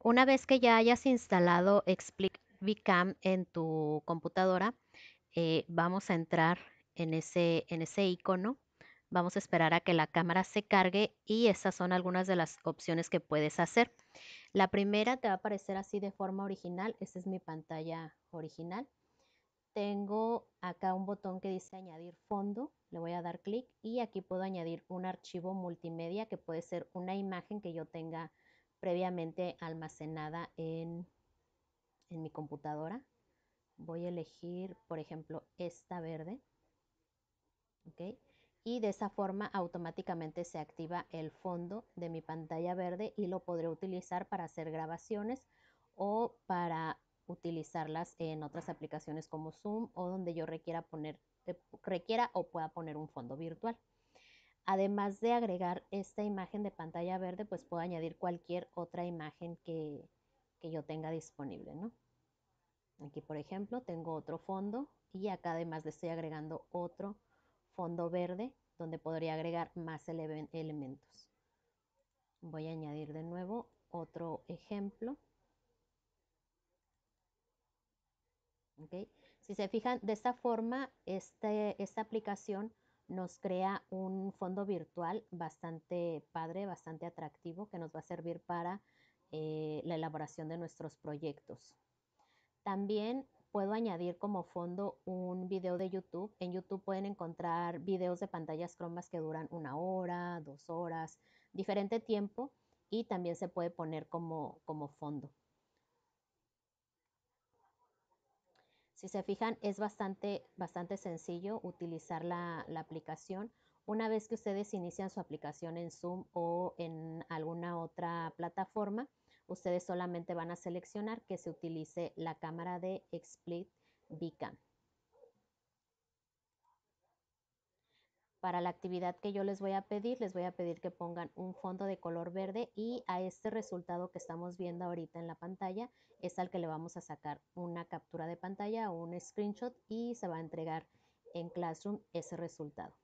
Una vez que ya hayas instalado Explic en tu computadora, eh, vamos a entrar en ese, en ese icono. Vamos a esperar a que la cámara se cargue y esas son algunas de las opciones que puedes hacer. La primera te va a aparecer así de forma original. Esta es mi pantalla original. Tengo acá un botón que dice añadir fondo. Le voy a dar clic y aquí puedo añadir un archivo multimedia que puede ser una imagen que yo tenga previamente almacenada en, mi computadora. Voy a elegir, por ejemplo, esta verde. Y de esa forma automáticamente se activa el fondo de mi pantalla verde y lo podré utilizar para hacer grabaciones o para utilizarlas en otras aplicaciones como Zoom o donde yo requiera poner eh, requiera o pueda poner un fondo virtual. Además de agregar esta imagen de pantalla verde, pues puedo añadir cualquier otra imagen que, yo tenga disponible, ¿no? Aquí, por ejemplo, tengo otro fondo y acá además le estoy agregando otro fondo verde donde podría agregar más elementos. Voy a añadir de nuevo otro ejemplo. Si se fijan, de esta forma, este, esta aplicación nos crea un fondo virtual bastante padre, bastante atractivo, que nos va a servir para eh, la elaboración de nuestros proyectos. También puedo añadir como fondo un video de YouTube. En YouTube pueden encontrar videos de pantallas cromas que duran una hora, dos horas, diferente tiempo y también se puede poner como fondo. Si se fijan, es bastante, bastante sencillo utilizar la, aplicación. Una vez que ustedes inician su aplicación en Zoom o en alguna otra plataforma, ustedes solamente van a seleccionar que se utilice la cámara de Explit Beacon. Para la actividad que yo les voy a pedir, les voy a pedir que pongan un fondo de color verde y a este resultado que estamos viendo ahorita en la pantalla es al que le vamos a sacar una captura de pantalla o un screenshot y se va a entregar en Classroom ese resultado.